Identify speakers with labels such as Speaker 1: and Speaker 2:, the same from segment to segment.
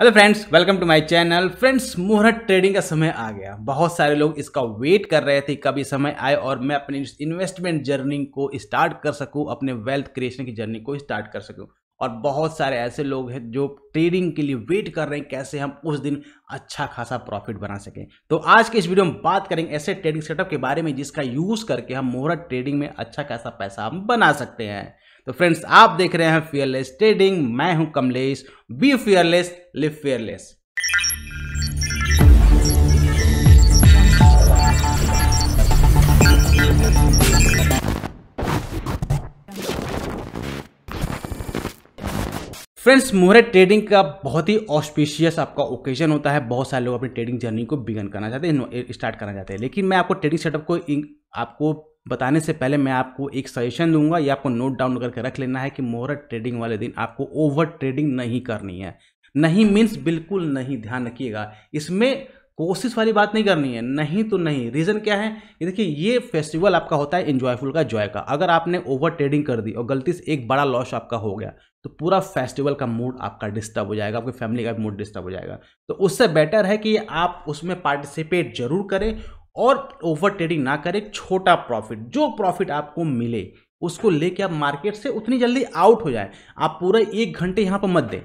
Speaker 1: hello friends welcome to my channel friends muhurat trading का समय आ गया बहुत सारे लोग इसका वेट कर रहे थे कब ये समय आए और मैं अपनी इन्वेस्टमेंट जर्नी को स्टार्ट कर सकूं अपने वेल्थ क्रिएशन की जर्नी को स्टार्ट कर सकूं और बहुत सारे ऐसे लोग हैं जो ट्रेडिंग के लिए वेट कर रहे हैं कैसे हम उस दिन अच्छा खासा प्रॉफिट बना सकें तो आज के इस वीडियो में बात करेंगे ऐसे ट्रेडिंग सेटअप के बारे में जिसका यूज़ करके हम मुहूर्त ट्रेडिंग में अच्छा खासा पैसा हम बना सकते हैं तो फ्रेंड्स आप देख रहे हैं फियरलेस ट्रेडिंग मैं हूं Kamlesh be fearless live fearless friends muhurat trading का बहुत ही ऑस्पिशियस आपका ओकेजन होता है बहुत सारे लोग अपनी ट्रेडिंग जर्नी को बिगन करना चाहते हैं स्टार्ट करना चाहते हैं लेकिन मैं आपको ट्रेडिंग सेटअप को आपको बताने से पहले मैं आपको एक सजेशन दूंगा ये आपको नोट डाउन करके रख लेना है कि मोहरत ट्रेडिंग वाले दिन आपको ओवर ट्रेडिंग नहीं करनी है नहीं मीन्स बिल्कुल नहीं ध्यान रखिएगा इसमें कोशिश वाली बात नहीं करनी है नहीं तो नहीं रीज़न क्या है ये देखिए ये फेस्टिवल आपका होता है इन्जॉयफुल का जॉय का अगर आपने ओवर ट्रेडिंग कर दी और गलती से एक बड़ा लॉस आपका हो गया तो पूरा फेस्टिवल का मूड आपका डिस्टर्ब हो जाएगा आपकी फैमिली का मूड डिस्टर्ब हो जाएगा तो उससे बेटर है कि आप उसमें पार्टिसिपेट जरूर करें और ओवर ट्रेडिंग ना करें छोटा प्रॉफिट जो प्रॉफिट आपको मिले उसको लेके आप मार्केट से उतनी जल्दी आउट हो जाए आप पूरा एक घंटे यहाँ पर मत दें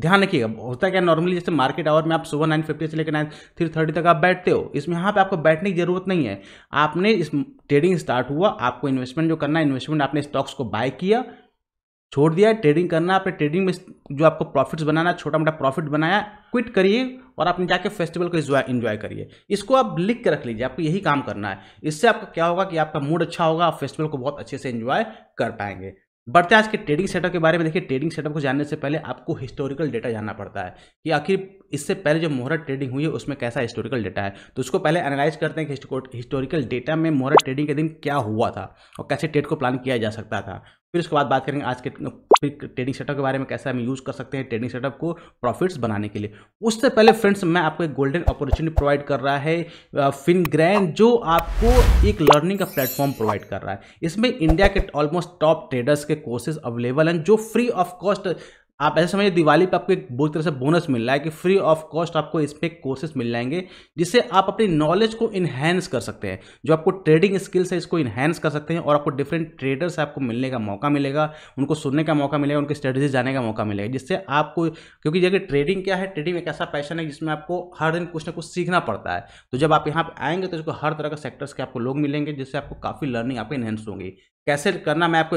Speaker 1: ध्यान रखिएगा होता क्या नॉर्मली जैसे मार्केट आवर में आप सुबह नाइन फिफ्टी से लेकर नाइन थ्री थर्टी तक आप बैठते हो इसमें यहाँ पे आपको बैठने की जरूरत नहीं है आपने इस ट्रेडिंग स्टार्ट हुआ आपको इन्वेस्टमेंट जो करना है इन्वेस्टमेंट आपने स्टॉक्स को बाय किया छोड़ दिया ट्रेडिंग करना आपने ट्रेडिंग में जो आपको प्रॉफिट्स बनाना छोटा मोटा प्रॉफिट बनाया क्विट करिए और आपने जाके फेस्टिवल को इन्जॉय करिए इसको आप लिख के रख लीजिए आपको यही काम करना है इससे आपका क्या होगा कि आपका मूड अच्छा होगा आप फेस्टिवल को बहुत अच्छे से इन्जॉय कर पाएंगे बढ़ते आज के ट्रेडिंग सेटअप के बारे में देखिए ट्रेडिंग सेटअप को जानने से पहले आपको हिस्टोरिकल डेटा जानना पड़ता है कि आखिर इससे पहले जो मोहरत ट्रेडिंग हुई है उसमें कैसा हिस्टोरिकल डेटा है तो उसको पहले एनालाइज करते हैं कि हिस्टोरिकल डेटा में मोहरत ट्रेडिंग के दिन क्या हुआ था और कैसे ट्रेड को प्लान किया जा सकता था फिर उसके बाद बात करेंगे आज के फिर ट्रेडिंग सेटअप के बारे में कैसे हम यूज़ कर सकते हैं ट्रेडिंग सेटअप को प्रॉफिट्स बनाने के लिए उससे पहले फ्रेंड्स मैं आपको एक गोल्डन अपॉर्चुनिटी प्रोवाइड कर रहा है फिनग्रैन जो आपको एक लर्निंग का प्लेटफॉर्म प्रोवाइड कर रहा है इसमें इंडिया के ऑलमोस्ट टॉप ट्रेडर्स के कोर्सेज अवेलेबल हैं जो फ्री ऑफ कॉस्ट आप ऐसे समझिए दिवाली पे आपको एक बहुत तरह से बोनस मिल रहा है कि फ्री ऑफ कॉस्ट आपको इस पर कोर्सेज मिल जाएंगे जिससे आप अपनी नॉलेज को इन्हेंस कर सकते हैं जो आपको ट्रेडिंग स्किल्स है इसको इन्हेंस कर सकते हैं और आपको डिफरेंट ट्रेडर्स से आपको मिलने का मौका मिलेगा उनको सुनने का मौका मिलेगा उनकी स्ट्रेटेजी जाने का मौका मिलेगा जिससे आपको क्योंकि जगह ट्रेडिंग क्या है ट्रेडिंग एक ऐसा पैशन है जिसमें आपको हर दिन कुछ ना कुछ सीखना पड़ता है तो जब आप यहाँ पर आएंगे तो इसको हर तरह के सेक्टर्स के आपको लोग मिलेंगे जिससे आपको काफ़ी लर्निंग आपकी इन्हेंस होंगी कैसे करना मैं आपको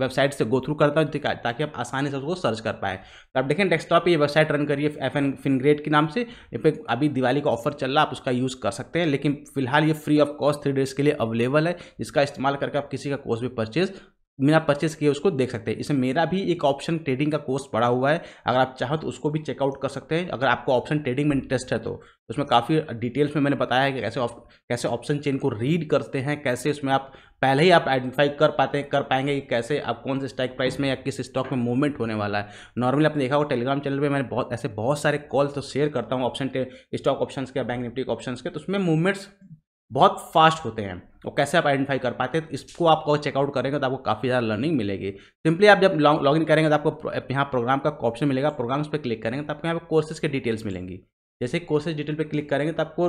Speaker 1: वेबसाइट से गो थ्रू करता हूँ ताकि आप आसानी से उसको सर्च कर पाए तो आप देखें डेस्कटॉप पे ये वेबसाइट रन करिए एफ एन फिनग्रेड के नाम से पे अभी दिवाली का ऑफर चल रहा है आप उसका यूज़ कर सकते हैं लेकिन फिलहाल ये free of cost three days के लिए अवेलेबल है इसका इस्तेमाल करके आप किसी का कोर्स भी परचेज मेरा परचेस किया उसको देख सकते हैं इसमें मेरा भी एक ऑप्शन ट्रेडिंग का कोर्स पड़ा हुआ है अगर आप चाहो तो उसको भी चेकआउट कर सकते हैं अगर आपको ऑप्शन ट्रेडिंग में इंटरेस्ट है तो उसमें काफ़ी डिटेल्स में मैंने बताया है कि कैसे ऑप, कैसे ऑप्शन चेन को रीड करते हैं कैसे उसमें आप पहले ही आप आइडेंटिफाई कर पाते हैं कर पाएंगे कि कैसे आप कौन से स्टॉक प्राइस में या किस स्टॉक में मूवमेंट होने वाला है नॉर्मली आपने देखा हो टेलीग्राम चैनल पे मैंने बहुत ऐसे बहुत सारे कॉल तो शेयर करता हूँ ऑप्शन स्टॉक ऑप्शन के बैंक निफ्टी ऑप्शन के तो उसमें मूवमेंट्स बहुत फास्ट होते हैं वो कैसे आप आइडेंटिफाई कर पाते हैं तो इसको आपको चेकआउट करेंगे तो आपको काफ़ी ज़्यादा लर्निंग मिलेगी सिंपली आप जब तो लॉग इन करेंगे तो आपको यहाँ प्रोग्राम का ऑप्शन मिलेगा प्रोग्राम्स पर क्लिक करेंगे तो आपको यहाँ पर कोर्सेज के डिटेल्स मिलेंगी जैसे कोर्सेज डिटेल पर क्लिक करेंगे तो आपको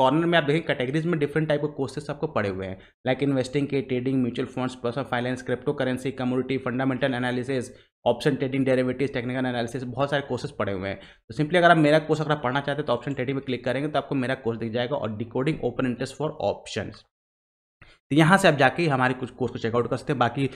Speaker 1: कॉर्नर में आप देखेंगे कैटेगरीज में डिफरेंट टाइप के कोर्सेज आपको पड़े हुए हैं लाइक इन्वेस्टिंग के trading mutual funds personal finance crypto currency community fundamental analysis option trading derivative technical analysis बहुत सारे कोर्सेस पड़े हुए हैं तो सिंपली अगर आप मेरा कोर्स अगर पढ़ना चाहते हैं तो ऑप्शन ट्रेडिंग में क्लिक करेंगे तो आपको मेरा कोर्स दिख जाएगा और decoding open interest for option तो यहाँ से आप जाके हमारे कुछ कोर्स को चेकआउट कर सकते हैं बाकी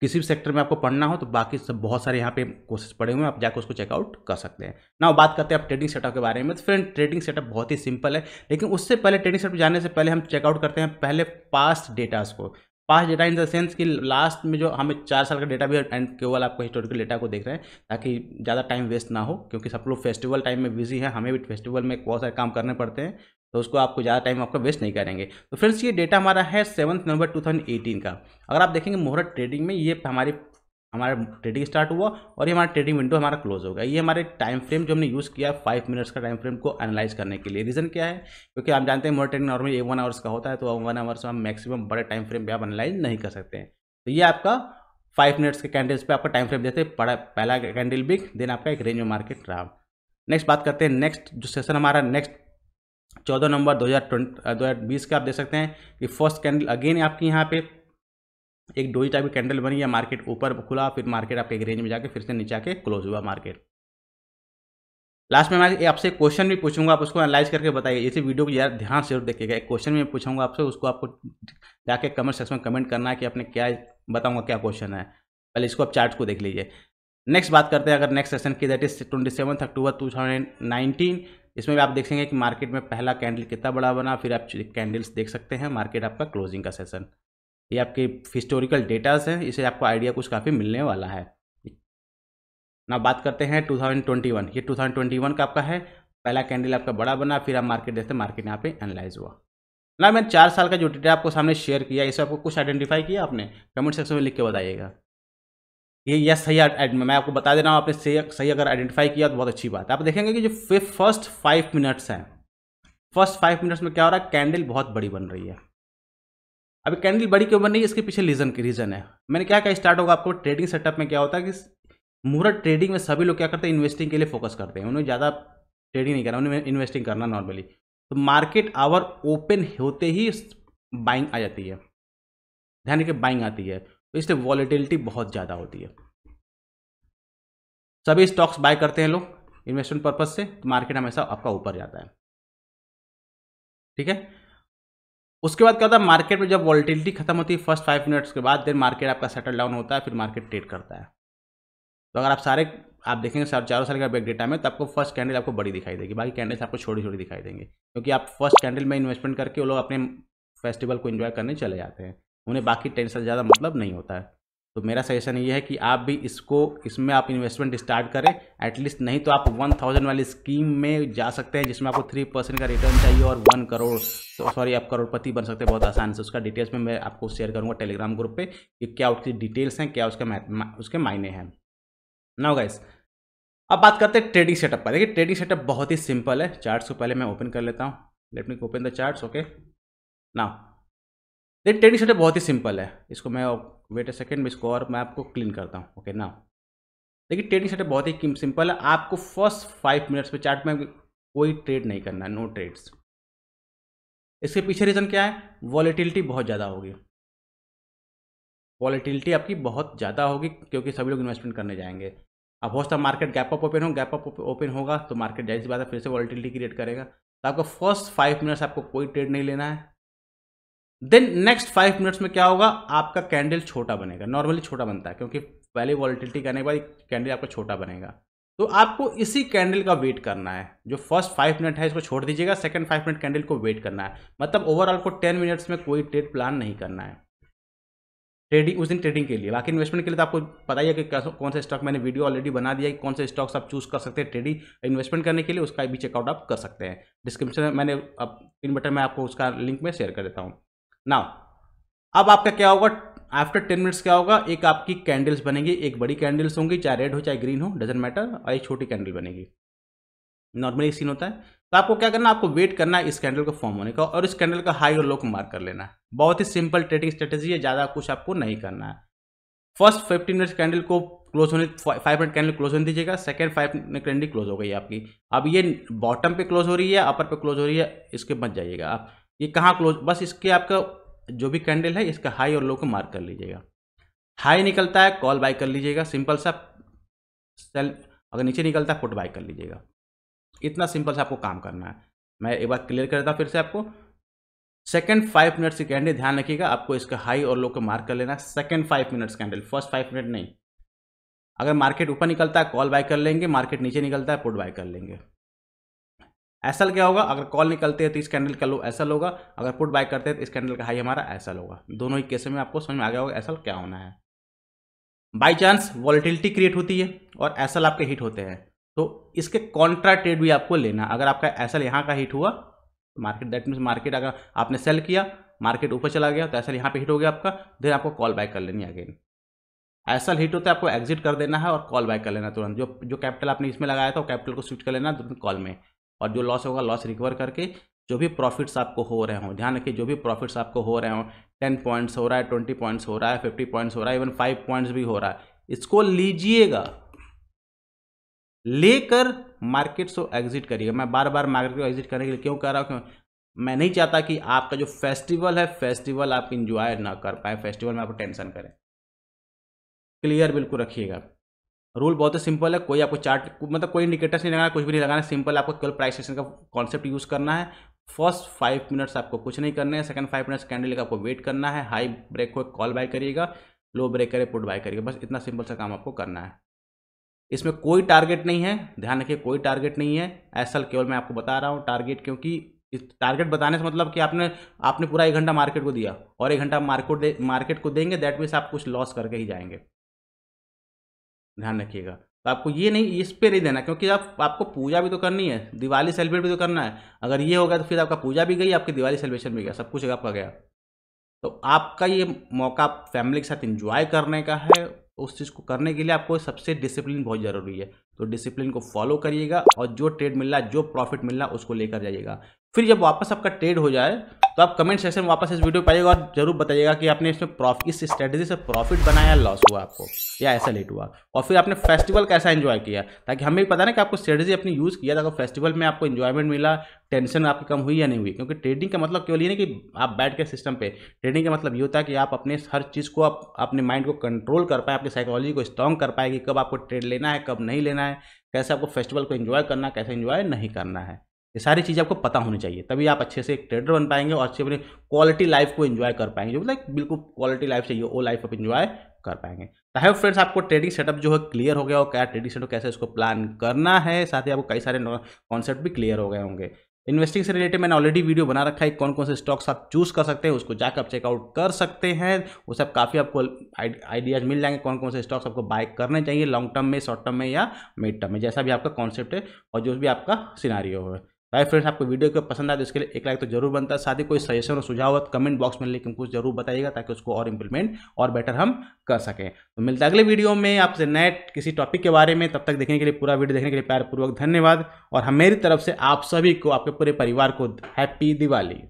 Speaker 1: किसी भी सेक्टर में आपको पढ़ना हो तो बाकी सब बहुत सारे यहाँ पे कोर्सेस पड़े हुए हैं आप जाकर उसको चेकआउट कर सकते हैं ना बात करते हैं आप ट्रेडिंग सेटअप के बारे में तो फ्रेंड ट्रेडिंग सेटअप बहुत ही सिंपल है लेकिन उससे पहले ट्रेडिंग सेटअप जाने से पहले हम चेकआउट करते हैं पहले पास्ट डेटाज को past data in the sense कि लास्ट में जो हमें चार साल का डेटा भी एंड केवल आपको हिस्टोरिकल डेटा को देख रहे हैं ताकि ज़्यादा टाइम वेस्ट ना हो क्योंकि सब लोग फेस्टिवल टाइम में बिजी हैं हमें भी फेस्टिवल में बहुत सारे काम करने पड़ते हैं तो उसको आपको ज़्यादा टाइम आपका वेस्ट नहीं करेंगे तो फ्रेंड्स ये डेटा हमारा है सेवन्थ नवंबर टू का अगर आप देखेंगे मोहर ट्रेडिंग में ये हमारी हमारा ट्रेडिंग स्टार्ट हुआ और ये हमारा ट्रेडिंग विंडो हमारा क्लोज हो गया ये हमारे टाइम फ्रेम जो हमने यूज़ किया फाइव मिनट्स का टाइम फ्रेम को एनालाइज करने के लिए रीज़न क्या है क्योंकि आप जानते हैं more trading normally a one hours का होता है तो वन आवर्स हम मैक्सिमम बड़े टाइम फ्रेम पर आप एनालाइज नहीं कर सकते हैं तो ये आपका फाइव मिनट्स के कैंडल्स पर आपका टाइम फ्रेम जैसे पहला कैंडल बिग देन आपका एक रेंज में मार्केट रहा नेक्स्ट बात करते हैं नेक्स्ट जो सेशन हमारा नेक्स्ट चौदह नवंबर दो हज़ार बीस का आप देख सकते हैं कि फर्स्ट कैंडल अगेन आपकी यहाँ पे एक डोरी टाइप की कैंडल बनी या मार्केट ऊपर खुला फिर मार्केट आपके एक रेंज में जाके फिर से नीचे आके क्लोज हुआ मार्केट लास्ट में मैं आपसे क्वेश्चन भी पूछूंगा आप उसको एनालाइज करके बताइए इसी वीडियो को यार ध्यान से जरूर देखिएगा एक क्वेश्चन भी पूछूंगा आपसे उसको आपको जाके कमेंट सेक्शन में कमेंट करना है कि आपने क्या बताऊंगा क्या क्वेश्चन है पहले इसको आप चार्ट को देख लीजिए नेक्स्ट बात करते हैं अगर नेक्स्ट सेशन की that is twenty seventh October two thousand nineteen इसमें भी आप देखेंगे कि मार्केट में पहला कैंडल कितना बड़ा बना फिर आप कैंडल्स देख सकते हैं मार्केट आपका क्लोजिंग का सेशन ये आपके हिस्टोरिकल डेटास हैं इसे आपको आइडिया कुछ काफ़ी मिलने वाला है ना बात करते हैं 2021 ये 2021 का आपका है पहला कैंडल आपका बड़ा बना फिर आप मार्केट देखते मार्केट यहाँ पे एनालाइज हुआ ना मैंने चार साल का जो डेटा आपको सामने शेयर किया इसे आपको कुछ आइडेंटिफाई किया आपने कमेंट सेक्शन में लिख के बताइएगा ये यस सही मैं आपको बता दे रहा हूँ आपने सही सही अगर आइडेंटिफाई किया तो बहुत अच्छी बात है आप देखेंगे कि जो फर्स्ट फाइव मिनट्स हैं फर्स्ट फाइव मिनट्स में क्या हो रहा है कैंडल बहुत बड़ी बन रही है अभी कैंडल बड़ी क्यों बन रही है इसके पीछे रीजन की रीजन है मैंने क्या क्या स्टार्ट होगा आपको ट्रेडिंग सेटअप में क्या होता है कि मुहूर्त ट्रेडिंग में सभी लोग क्या करते हैं इन्वेस्टिंग के लिए फोकस करते हैं उन्हें ज़्यादा ट्रेडिंग नहीं करना उन्हें इन्वेस्टिंग करना नॉर्मली तो मार्केट आवर ओपन होते ही बाइंग आ जाती है ध्यान रखिए बाइंग आती है तो इसलिए वॉलीटिलिटी बहुत ज़्यादा होती है सभी स्टॉक्स बाय करते हैं लोग इन्वेस्टमेंट पर्पज से तो मार्केट हमेशा आपका ऊपर जाता है ठीक है उसके बाद क्या होता है मार्केट में जब वॉलिटिलिटी खत्म होती है फर्स्ट फाइव मिनट्स के बाद देन मार्केट आपका सेटल डाउन होता है फिर मार्केट ट्रेड करता है तो अगर आप सारे आप देखेंगे सर चारों साल का बैक डेटा में तो आपको फर्स्ट कैंडल आपको बड़ी दिखाई देगी बाकी कैंडल्स आपको छोटी छोटी दिखाई देंगे क्योंकि आप फर्स्ट कैंडल में इन्वेस्टमेंट करके वो लोग अपने फेस्टिवल को इन्जॉय करने चले जाते हैं उन्हें बाकी टेंशन ज़्यादा मतलब नहीं होता है तो मेरा सजेशन ये है कि आप भी इसको इसमें आप इन्वेस्टमेंट स्टार्ट करें एटलीस्ट नहीं तो आप वन थाउजेंड वाली स्कीम में जा सकते हैं जिसमें आपको थ्री परसेंट का रिटर्न चाहिए और वन करोड़ तो सॉरी आप करोड़पति बन सकते हैं बहुत आसान से उसका डिटेल्स में मैं आपको शेयर करूँगा टेलीग्राम ग्रुप पे कि क्या उसकी डिटेल्स हैं क्या उसके उसके मायने हैं नाउ गाइस अब बात करते हैं ट्रेडिंग सेटअप का देखिए ट्रेडिंग सेटअप बहुत ही सिंपल है चार्ट को पहले मैं ओपन कर लेता हूँ let me open the chart okay now देखिए टेडी शर्ट बहुत ही सिंपल है इसको मैं वेट अ सेकेंड में इसको और मैं आपको क्लीन करता हूँ ओके ना देखिए ट्रेडिंग शर्ट तो बहुत ही सिंपल है आपको फर्स्ट फाइव मिनट्स पे चार्ट में कोई ट्रेड नहीं करना है नो ट्रेड्स इसके पीछे रीज़न क्या है वॉलीटिलिटी बहुत ज़्यादा होगी वॉलीटिलिटी आपकी बहुत ज़्यादा होगी क्योंकि सभी लोग इन्वेस्टमेंट करने जाएंगे अब हो सकता मार्केट गैप अप ओपन हो गैप अप ओपन होगा तो मार्केट जाए बात है फिर से वॉलीटिलिटी क्रिएट करेगा तो आपको फर्स्ट फाइव मिनट्स आपको कोई ट्रेड नहीं लेना है देन नेक्स्ट फाइव मिनट्स में क्या होगा आपका कैंडल छोटा बनेगा नॉर्मली छोटा बनता है क्योंकि पहले वॉलिटिलिटी करने के बाद कैंडल आपका छोटा बनेगा तो आपको इसी कैंडल का वेट करना है जो फर्स्ट फाइव मिनट है इसको छोड़ दीजिएगा सेकंड फाइव मिनट कैंडल को वेट करना है मतलब ओवरऑल को टेन मिनट्स में कोई ट्रेड प्लान नहीं करना है ट्रेडिंग उस दिन ट्रेडिंग के लिए बाकी इन्वेस्टमेंट के लिए तो आपको पता ही है कि कौन सा स्टॉक मैंने वीडियो ऑलरेडी बना दिया है कौन से स्टॉक्स आप चूज कर सकते हैं ट्रेडिंग इन्वेस्टमेंट करने के लिए उसका भी चेकआउट आप कर सकते हैं डिस्क्रिप्शन में मैंने अब इन बटन में आपको उसका लिंक में शेयर कर देता हूँ नाउ अब आपका क्या होगा आफ्टर टेन मिनट्स क्या होगा एक आपकी कैंडल्स बनेगी एक बड़ी कैंडल्स होंगी चाहे रेड हो चाहे ग्रीन हो डजेंट मैटर और एक छोटी कैंडल बनेगी नॉर्मली सीन होता है तो आपको क्या करना आपको वेट करना है इस कैंडल को फॉर्म होने का और इस कैंडल का हाई और लो को मार्क कर लेना है बहुत ही सिंपल ट्रेडिंग स्ट्रेटेजी है ज़्यादा कुछ आपको नहीं करना है फर्स्ट फिफ्टीन मिनट्स कैंडल को क्लोज होने फाइव मिनट कैंडल क्लोज होने दीजिएगा second five minute candle close हो गई आपकी अब ये बॉटम पे क्लोज हो रही है अपर पे क्लोज हो रही है इसके बच जाइएगा आप ये कहाँ क्लोज बस इसके आपका जो भी कैंडल है इसका हाई और लो को मार्क कर लीजिएगा हाई निकलता है कॉल बाय कर लीजिएगा सिंपल सा सेल अगर नीचे निकलता है पुट बाय कर लीजिएगा इतना सिंपल सा आपको काम करना है मैं एक बार क्लियर करता हूँ फिर से आपको सेकेंड फाइव मिनट्स की कैंडल ध्यान रखिएगा आपको इसका हाई और लो को मार्क कर लेना है second five minutes candle first five minute नहीं अगर मार्केट ऊपर निकलता है कॉल बाय कर लेंगे मार्केट नीचे निकलता है पुट बाय कर लेंगे एसल क्या होगा अगर कॉल निकलते हैं तो इस कैंडल का लो एसल होगा अगर पुट बाय करते हैं तो इस कैंडल का हाई हमारा एसल होगा दोनों ही केस में आपको समझ में आ गया होगा एसल क्या होना है बाई चांस वॉलिटिलिटी क्रिएट होती है और एसल आपके हिट होते हैं तो इसके कॉन्ट्रा ट्रेड भी आपको लेना अगर आपका एसल यहाँ का हिट हुआ मार्केट दैट मीन्स मार्केट अगर आपने सेल किया मार्केट ऊपर चला गया तो एसल यहाँ पे हिट हो गया आपका देन आपको कॉल बाय कर लेनी अगेन एसल हिट होता है आपको एग्जिट कर देना है और कॉल बाय कर लेना तुरंत जो जो कैपिटल आपने इसमें लगाया था वो कैपिटल को स्विच कर लेना तुरंत कॉल में और जो लॉस होगा लॉस रिकवर करके जो भी प्रॉफिट्स आपको हो रहे हों ध्यान रखिए जो भी प्रॉफिट्स आपको हो रहे हों टेन पॉइंट्स हो रहा है ट्वेंटी पॉइंट्स हो रहा है फिफ्टी पॉइंट्स हो रहा है इवन फाइव पॉइंट्स भी हो रहा है इसको लीजिएगा लेकर मार्केट से एग्जिट करिएगा मैं बार बार मार्केट को एग्जिट करने के लिए क्यों कह रहा हूँ क्यों मैं नहीं चाहता कि आपका जो फेस्टिवल है फेस्टिवल आप इंजॉय ना कर पाए फेस्टिवल में आपको टेंशन करें क्लियर बिल्कुल रखिएगा रूल बहुत ही सिंपल है कोई आपको चार्ट मतलब कोई इंडिकेटर्स नहीं लगाना कुछ भी नहीं लगाना सिंपल आपको केवल प्राइस का कॉन्सेप्ट यूज़ करना है फर्स्ट फाइव मिनट्स आपको कुछ नहीं करना है सेकंड फाइव मिनट्स कैंडल का आपको वेट करना है हाई ब्रेक को कॉल बाय करिएगा लो ब्रेक करे पुट बाय करिएगा बस इतना सिंपल सा काम आपको करना है इसमें कोई टारगेट नहीं है ध्यान रखिए कोई टारगेट नहीं है ऐसा केवल मैं आपको बता रहा हूँ टारगेट क्योंकि टारगेट बताने से मतलब कि आपने आपने पूरा एक घंटा मार्केट को दिया और एक घंटा मार्केट दे मार्केट को देंगे दैट मीन्स आप कुछ लॉस करके ही जाएंगे ध्यान रखिएगा तो आपको ये नहीं इस पे नहीं देना क्योंकि आप आपको पूजा भी तो करनी है दिवाली सेलिब्रेट भी तो करना है अगर ये हो गया तो फिर आपका पूजा भी गई आपकी दिवाली सेलिब्रेशन भी गया सब कुछ आपका गया तो आपका ये मौका आप फैमिली के साथ इंजॉय करने का है उस चीज़ को करने के लिए आपको सबसे डिसिप्लिन बहुत ज़रूरी है तो डिसिप्लिन को फॉलो करिएगा और जो ट्रेड मिल रहा है जो प्रॉफिट मिल रहा है उसको लेकर जाइएगा फिर जब वापस आपका ट्रेड हो जाए तो आप कमेंट सेक्शन में वापस इस वीडियो पर आइएगा और जरूर बताइएगा कि आपने इसमें प्रॉफिट इस स्ट्रेटेजी से प्रॉफिट बनाया या लॉस हुआ आपको या ऐसा लेट हुआ और फिर आपने फेस्टिवल कैसा एंजॉय किया ताकि हमें भी पता ना कि आपको स्ट्रेटेजी अपनी यूज़ किया था फेस्टिवल में आपको इन्जॉयमेंट मिला टेंशन आपकी कम हुई या नहीं हुई क्योंकि ट्रेडिंग का मतलब केवल ये नहीं कि आप बैठ के सिस्टम पे ट्रेडिंग का मतलब ये होता है कि आप अपने हर चीज़ को आप अपने माइंड को कंट्रोल कर पाए अपनी साइकोलॉजी को स्ट्रॉन्ग कर पाए कि कब आपको ट्रेड लेना है कब नहीं लेना है कैसे आपको फेस्टिवल को इन्जॉय करना है कैसे इन्जॉय नहीं करना है ये सारी चीज़ें आपको पता होनी चाहिए तभी आप अच्छे से एक ट्रेडर बन पाएंगे और अच्छे अपने क्वालिटी लाइफ को एंजॉय कर पाएंगे जो लाइक बिल्कुल क्वालिटी लाइफ चाहिए वो लाइफ आप एंजॉय कर पाएंगे है तो फ्रेंड्स आपको ट्रेडिंग सेटअप जो है क्लियर हो गया हो क्या ट्रेडिंग सेटअप कैसे उसको प्लान करना है साथ ही आपको कई सारे कॉन्सेप्ट भी क्लियर हो गए होंगे इन्वेस्टिंग से रिलेटेड मैंने ऑलरेडी वीडियो बना रखा है कौन कौन से स्टॉक्स आप चूज़ कर सकते हैं उसको जाकर आप चेकआउट कर सकते हैं वो सब काफ़ी आपको आइडियाज मिल जाएंगे कौन कौन से स्टॉक्स आपको बाय करने चाहिए लॉन्ग टर्म में शॉर्ट टर्म में या मिड टर्म में जैसा भी आपका कॉन्सेप्ट है और जो भी आपका सिनारियो है राइट फ्रेंड्स आपको वीडियो को पसंद आए तो इसके लिए एक लाइक तो जरूर बनता है साथ ही कोई सजेशन और सुझाव हो तो कमेंट बॉक्स में लेकिन कुछ जरूर बताइएगा ताकि उसको और इम्प्लीमेंट और बेटर हम कर सकें तो मिलता है अगले वीडियो में आपसे नए किसी टॉपिक के बारे में तब तक देखने के लिए पूरा वीडियो देखने के लिए प्यारपूर्वक धन्यवाद और हम मेरी तरफ से आप सभी को आपके पूरे परिवार को हैप्पी दिवाली